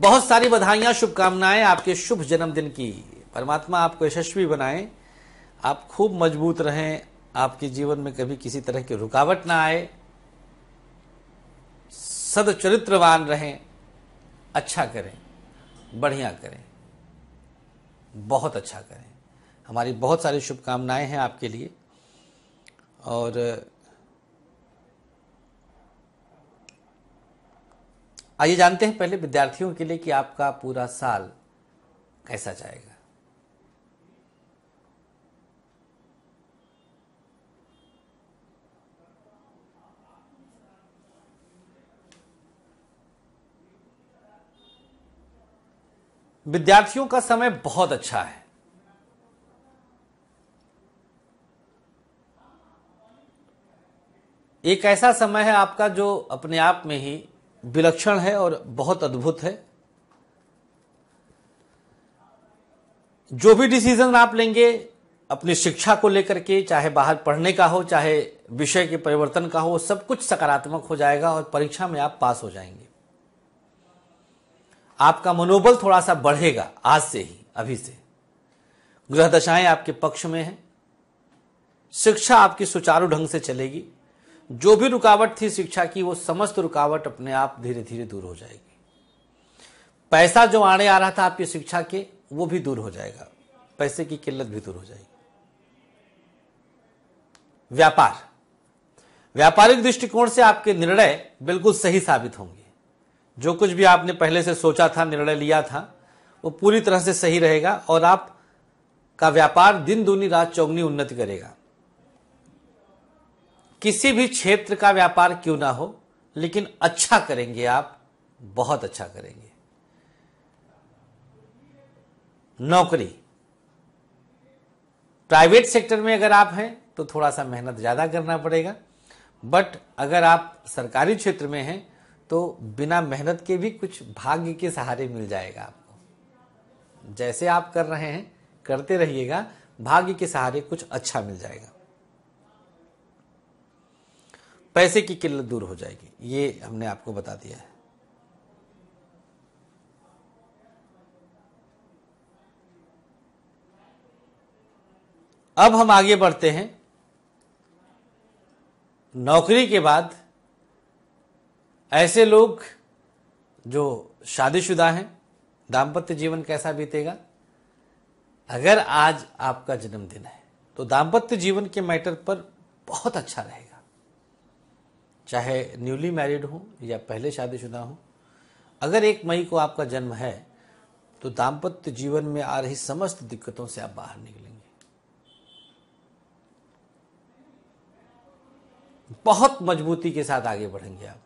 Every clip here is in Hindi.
बहुत सारी बधाइयां शुभकामनाएं आपके शुभ जन्मदिन की परमात्मा आपको यशस्वी बनाए आप खूब मजबूत रहें आपके जीवन में कभी किसी तरह की रुकावट ना आए सदचरित्रवान रहें अच्छा करें बढ़िया करें बहुत अच्छा करें हमारी बहुत सारी शुभकामनाएं हैं आपके लिए और आइए जानते हैं पहले विद्यार्थियों के लिए कि आपका पूरा साल कैसा जाएगा विद्यार्थियों का समय बहुत अच्छा है एक ऐसा समय है आपका जो अपने आप में ही विलक्षण है और बहुत अद्भुत है जो भी डिसीजन आप लेंगे अपनी शिक्षा को लेकर के चाहे बाहर पढ़ने का हो चाहे विषय के परिवर्तन का हो सब कुछ सकारात्मक हो जाएगा और परीक्षा में आप पास हो जाएंगे आपका मनोबल थोड़ा सा बढ़ेगा आज से ही अभी से ग्रह दशाएं आपके पक्ष में हैं शिक्षा आपकी सुचारू ढंग से चलेगी जो भी रुकावट थी शिक्षा की वो समस्त रुकावट अपने आप धीरे धीरे दूर हो जाएगी पैसा जो आने आ रहा था आपकी शिक्षा के वो भी दूर हो जाएगा पैसे की किल्लत भी दूर हो जाएगी व्यापार व्यापारिक दृष्टिकोण से आपके निर्णय बिल्कुल सही साबित होंगे जो कुछ भी आपने पहले से सोचा था निर्णय लिया था वो पूरी तरह से सही रहेगा और आप का व्यापार दिन दूनी रात चौगनी उन्नति करेगा किसी भी क्षेत्र का व्यापार क्यों ना हो लेकिन अच्छा करेंगे आप बहुत अच्छा करेंगे नौकरी प्राइवेट सेक्टर में अगर आप हैं तो थोड़ा सा मेहनत ज़्यादा करना पड़ेगा बट अगर आप सरकारी क्षेत्र में हैं तो बिना मेहनत के भी कुछ भाग्य के सहारे मिल जाएगा आपको जैसे आप कर रहे हैं करते रहिएगा भाग्य के सहारे कुछ अच्छा मिल जाएगा पैसे की किल्लत दूर हो जाएगी ये हमने आपको बता दिया है अब हम आगे बढ़ते हैं नौकरी के बाद ऐसे लोग जो शादीशुदा हैं दाम्पत्य जीवन कैसा बीतेगा अगर आज आपका जन्मदिन है तो दाम्पत्य जीवन के मैटर पर बहुत अच्छा रहेगा चाहे न्यूली मैरिड हो या पहले शादीशुदा हो अगर एक मई को आपका जन्म है तो दाम्पत्य जीवन में आ रही समस्त दिक्कतों से आप बाहर निकलेंगे बहुत मजबूती के साथ आगे बढ़ेंगे आप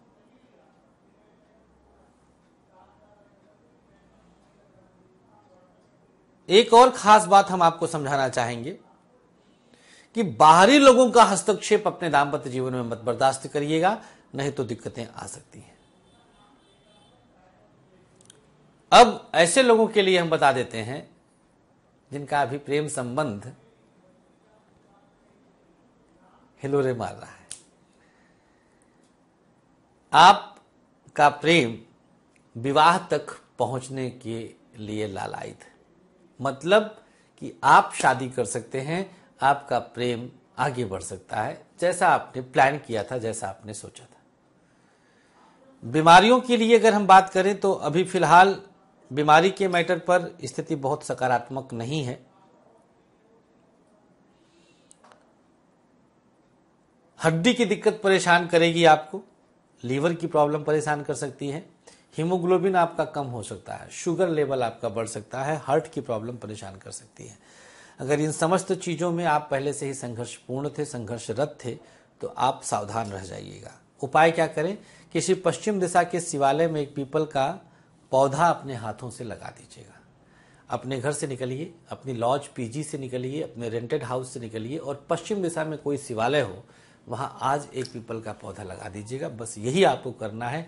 एक और खास बात हम आपको समझाना चाहेंगे कि बाहरी लोगों का हस्तक्षेप अपने दाम्पत्य जीवन में मत बर्दाश्त करिएगा नहीं तो दिक्कतें आ सकती हैं अब ऐसे लोगों के लिए हम बता देते हैं जिनका अभी प्रेम संबंध हिलोरे मार रहा है आपका प्रेम विवाह तक पहुंचने के लिए लालायित है मतलब कि आप शादी कर सकते हैं आपका प्रेम आगे बढ़ सकता है जैसा आपने प्लान किया था जैसा आपने सोचा था बीमारियों के लिए अगर हम बात करें तो अभी फिलहाल बीमारी के मैटर पर स्थिति बहुत सकारात्मक नहीं है हड्डी की दिक्कत परेशान करेगी आपको लीवर की प्रॉब्लम परेशान कर सकती है हीमोग्लोबिन आपका कम हो सकता है शुगर लेवल आपका बढ़ सकता है हार्ट की प्रॉब्लम परेशान कर सकती है अगर इन समस्त चीज़ों में आप पहले से ही संघर्षपूर्ण थे संघर्षरत थे तो आप सावधान रह जाइएगा उपाय क्या करें किसी पश्चिम दिशा के शिवालय में एक पीपल का पौधा अपने हाथों से लगा दीजिएगा अपने घर से निकलिए अपनी लॉज पीजी से निकलिए अपने रेंटेड हाउस से निकलिए और पश्चिम दिशा में कोई शिवालय हो वहाँ आज एक पीपल का पौधा लगा दीजिएगा बस यही आपको करना है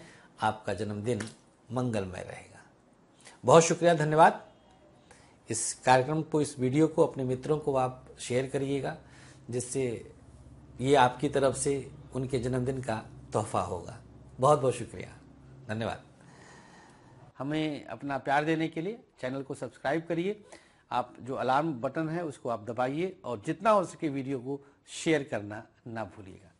आपका जन्मदिन मंगलमय रहेगा बहुत शुक्रिया धन्यवाद इस कार्यक्रम को इस वीडियो को अपने मित्रों को आप शेयर करिएगा जिससे ये आपकी तरफ से उनके जन्मदिन का तोहफा होगा बहुत बहुत शुक्रिया धन्यवाद हमें अपना प्यार देने के लिए चैनल को सब्सक्राइब करिए आप जो अलार्म बटन है उसको आप दबाइए और जितना हो सके वीडियो को शेयर करना ना भूलिएगा